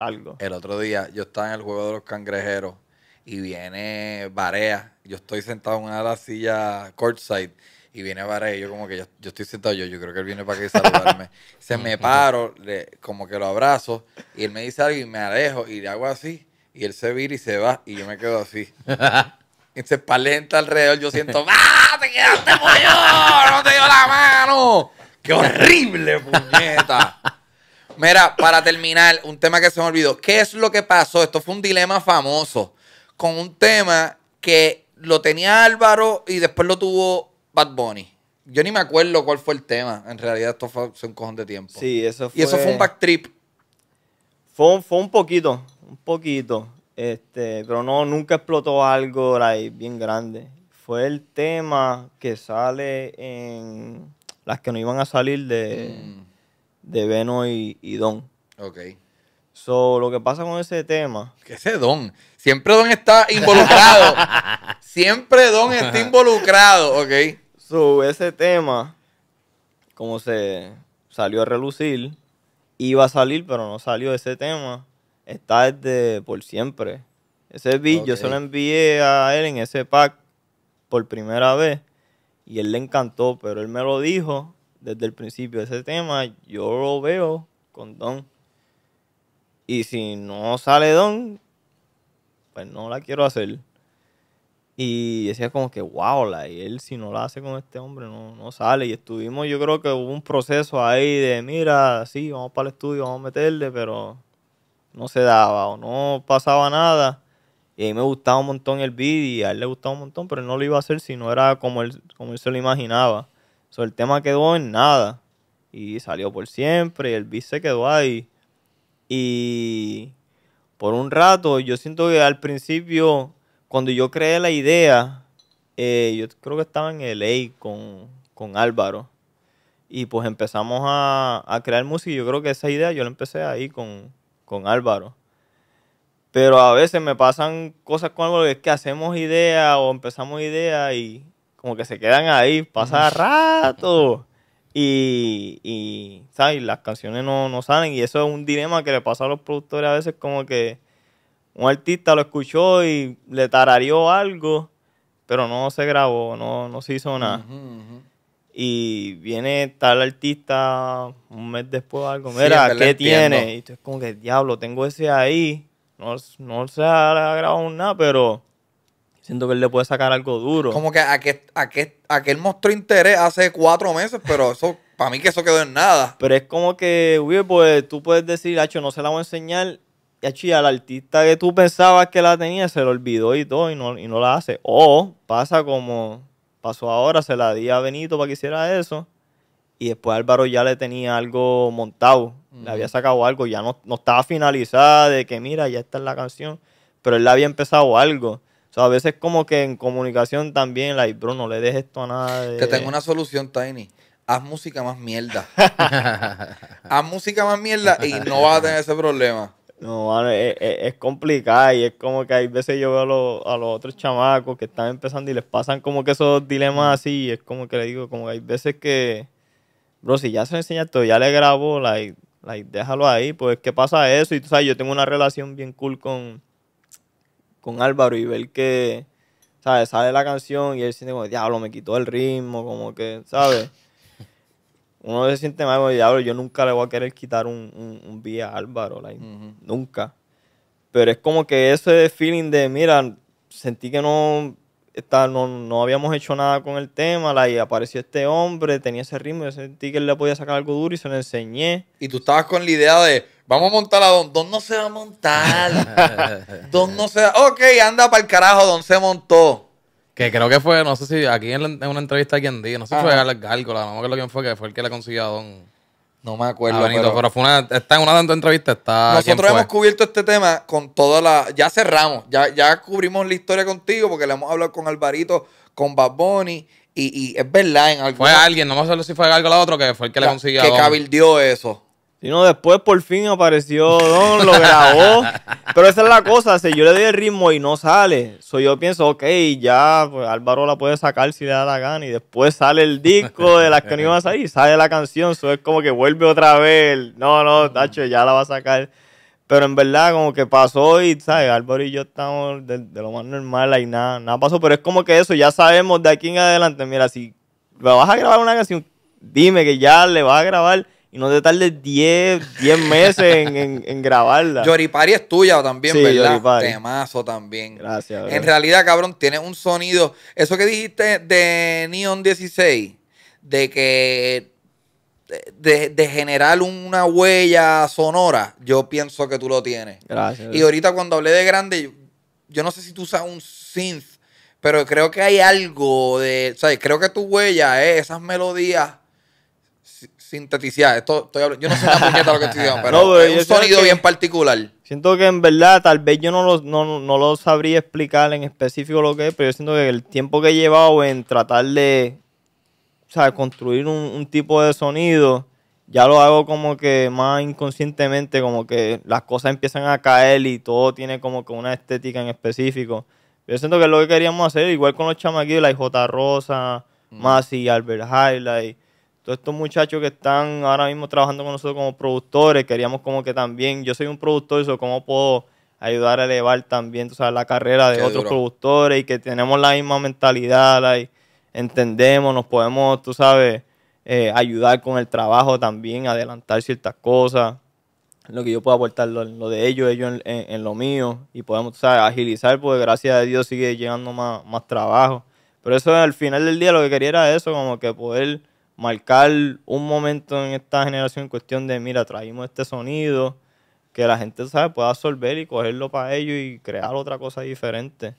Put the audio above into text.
algo. El otro día yo estaba en el juego de los cangrejeros y viene Barea. Yo estoy sentado en una de las sillas courtside y viene Barea. yo, como que yo, estoy sentado, yo, yo creo que él viene para que saludarme. Se me paro, como que lo abrazo y él me dice algo y me alejo y le hago así. Y él se vira y se va y yo me quedo así. y se palenta alrededor. Yo siento, ¡ah! ¡Te quedaste pollo! ¡No te dio la mano! ¡Qué horrible, puñeta! Mira, para terminar, un tema que se me olvidó. ¿Qué es lo que pasó? Esto fue un dilema famoso con un tema que lo tenía Álvaro y después lo tuvo Bad Bunny. Yo ni me acuerdo cuál fue el tema. En realidad, esto fue un cojón de tiempo. Sí, eso fue. Y eso fue un trip. Fue, fue un poquito, un poquito. Este, pero no, nunca explotó algo bien grande. Fue el tema que sale en las que no iban a salir de. Mm de Veno y, Don. Ok. So, lo que pasa con ese tema. Que ese Don. Siempre Don está involucrado. Siempre Don está involucrado, ok. So, ese tema, como se salió a relucir, iba a salir, pero no salió ese tema. Está desde por siempre. Ese beat yo se lo envié a él en ese pack por primera vez. Y él le encantó, pero él me lo dijo desde el principio. Ese tema yo lo veo con Don. Y si no sale Don, pues no la quiero hacer. Y decía como que, wow, la y él si no la hace con este hombre no, sale. Y estuvimos, yo creo que hubo un proceso ahí de, mira, sí, vamos para el estudio, vamos a meterle, pero no se daba o no pasaba nada. Y a mí me gustaba un montón el beat y a él le gustaba un montón, pero no lo iba a hacer si no era como él se lo imaginaba. So, el tema quedó en nada. Y salió por siempre. el beat se quedó ahí. Y por un rato, yo siento que al principio, cuando yo creé la idea, eh, yo creo que estaba en LA con, con Álvaro. Y pues empezamos a, a crear música. yo creo que esa idea yo la empecé ahí con, con Álvaro. Pero a veces me pasan cosas con Álvaro que es que hacemos idea o empezamos idea y como que se quedan ahí, pasa rato. Y, y, Las canciones no, no salen. Y eso es un dilema que le pasa a los productores a veces, como que un artista lo escuchó y le tarareó algo, pero no se grabó, no, no se hizo nada. Y viene tal artista un mes después o algo, mira, ¿qué tiene? Y tú es como que, diablo, tengo ese ahí. No, no se ha grabado nada, pero Siento que él le puede sacar algo duro. Como que a que él mostró interés hace cuatro meses, pero eso, para mí que eso quedó en nada. Pero es como que, güey, pues tú puedes decir, Hacho, no se la voy a enseñar. Y al artista que tú pensabas que la tenía se le olvidó y todo y no, y no la hace. O pasa como pasó ahora, se la di a Benito para que hiciera eso. Y después Álvaro ya le tenía algo montado, le había sacado algo, ya no, no estaba finalizada de que mira, ya está en la canción, pero él le había empezado algo a veces como que en comunicación también, like, bro, no le dejes esto a nada. que tengo una solución, Tiny. Haz música más mierda. Haz música más mierda y no vas a tener ese problema. No, e, e, es, complicado y es como que hay veces yo veo a los, otros chamacos que están empezando y les pasan como que esos dilemas así y es como que le digo, como que hay veces que, bro, si ya se enseña esto ya le grabó, like, déjalo ahí, pues, ¿qué pasa eso? Y tú sabes, yo tengo una relación bien cool con, con Álvaro y ver que, Sale la canción y él siente como, diablo, me quitó el ritmo, como que, ¿sabes? Uno se siente mal como, diablo, yo nunca le voy a querer quitar un, un, a Álvaro, nunca. Pero es como que ese feeling de, mira, sentí que no, no, habíamos hecho nada con el tema, la, y apareció este hombre, tenía ese ritmo, yo sentí que él le podía sacar algo duro y se lo enseñé. Y tú estabas con la idea de, vamos a montar a Don, Don no se va a montar, Don no se va, ok, anda para el carajo, Don se montó. Que creo que fue, no sé si aquí en, una entrevista aquí en día no sé si fue Alex cálculo, no me acuerdo quién fue, que fue el que le consiguió a Don. No me acuerdo. Ah, pero, está en una tanto entrevista. Está, nosotros hemos cubierto este tema con toda la. Ya cerramos, ya, ya cubrimos la historia contigo porque le hemos hablado con Alvarito, con Bad Bunny. Y, y es verdad, en Fue alguien, no me acuerdo si fue algo o otro que fue el que le consiguió. Que cabildió eso no, después por fin apareció Don, lo grabó. Pero esa es la cosa, si yo le doy el ritmo y no sale. So yo pienso, ok, ya pues, Álvaro la puede sacar si le da la gana. Y después sale el disco de las que no a salir, sale la canción. eso es como que vuelve otra vez. No, no, Nacho, ya la va a sacar. Pero en verdad, como que pasó y, ¿sabes? Álvaro y yo estamos de, lo más normal, ahí, nada, nada pasó. Pero es como que eso, ya sabemos de aquí en adelante. Mira, si vas a grabar una canción, dime que ya le vas a grabar y no te tardes 10, 10 meses en, en, grabarla. Yoripari es tuya también, ¿verdad? Yoripari. Temazo también. Gracias. En realidad, cabrón, tienes un sonido. Eso que dijiste de Neon 16, de que. De, de generar una huella sonora, yo pienso que tú lo tienes. Gracias. Y ahorita cuando hablé de grande, yo, no sé si tú usas un synth, pero creo que hay algo de. O creo que tu huella es esas melodías sintetizar. Esto, estoy yo no sé la puñeta lo que estoy diciendo, pero es un sonido bien particular. Siento que en verdad, tal vez yo no lo, no, lo sabría explicar en específico lo que es, pero yo siento que el tiempo que he llevado en tratar de o sea, construir un, tipo de sonido, ya lo hago como que más inconscientemente, como que las cosas empiezan a caer y todo tiene como que una estética en específico. Yo siento que es lo que queríamos hacer, igual con los chamaquillos, la IJ Rosa, mm. Masi, Albert Highlight todos estos muchachos que están ahora mismo trabajando con nosotros como productores, queríamos como que también, yo soy un productor, eso cómo puedo ayudar a elevar también, tú sabes, la carrera de otros productores y que tenemos la misma mentalidad, la entendemos, nos podemos, tú sabes, eh, ayudar con el trabajo también, adelantar ciertas cosas, lo que yo pueda aportar, lo, de ellos, ellos en, lo mío, y podemos, tú sabes, agilizar, porque gracias a Dios sigue llegando más, más trabajo. Pero eso al final del día lo que quería era eso, como que poder marcar un momento en esta generación en cuestión de, mira, traímos este sonido, que la gente, sabe pueda absorber y cogerlo para ellos y crear otra cosa diferente.